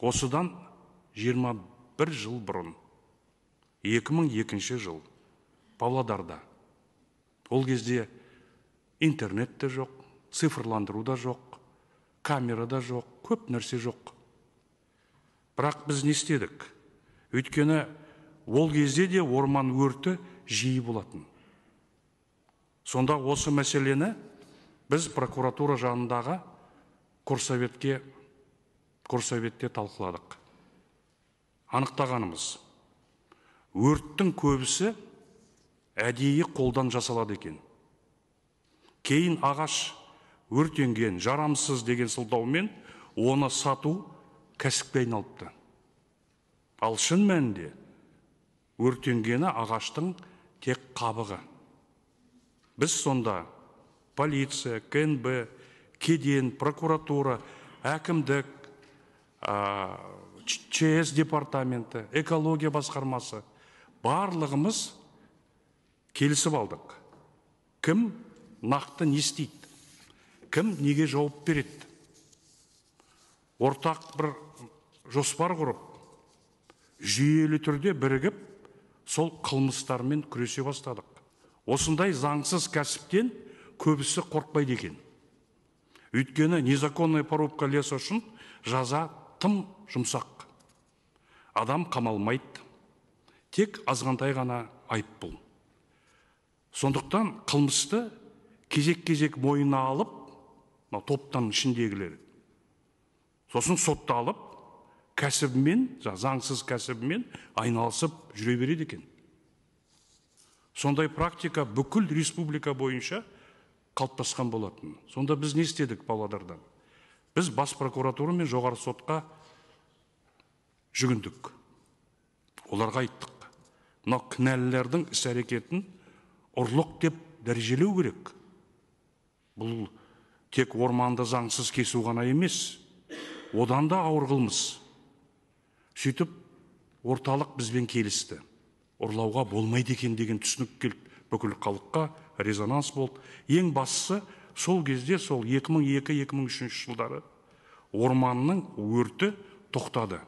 осыдан 21 жыл бұрын 2002 жыл павлодарда ол кезде интернет те жоқ цифрландыру да жоқ камера да жоқ көп нәрсе жоқ бірақ біз не істедік өйткені ол кезде де орман өрті жиі болатын сонда осы мәселені біз прокуратура жанындағы курсоветке Құрсәбетте талқыладық анықтағанымыз өрттің көбісі әдейі қолдан жасалады екен кейін ағаш өртенген жарамсыз деген сылтаумен оны сату кәсіпке айналыпты ал шын мәнінде өртенгені ағаштың тек қабығы біз сонда полиция кнб кеден прокуратура әкімдік Э, чс департаменті экология басқармасы барлығымыз келісіп алдық кім нақты не істейді кім неге жауап береді ортақ бір жоспар құрып жүйелі түрде бірігіп сол қылмыстармен күресе бастадық осындай заңсыз кәсіптен көбісі қорқпайды екен өйткені незаконная порубка леса үшін жаза тым жұмсақ адам қамалмайды тек азғантай ғана бұл. сондықтан қылмысты кезек кезек мойнына алып мынау топтан ішіндегілер сосын сотталып кәсібімен заңсыз кәсібімен айналысып жүре береді екен сондай практика бүкіл республика бойынша қалыптасқан болатын сонда біз не істедік павлодардан біз бас прокуратура мен жоғары сотқа жүгіндік оларға айттық мынау кінәлілердің іс әрекетін ұрлық деп дәрежелеу керек бұл тек орманды заңсыз кесу ғана емес одан да ауыр қылмыс сөйтіп орталық бізбен келісті ұрлауға болмайды екен деген түсінік келіп бүкіл халыққа резонанс болды ең бастысы сол кезде сол 2002-2003 жылдары орманның өрті тоқтады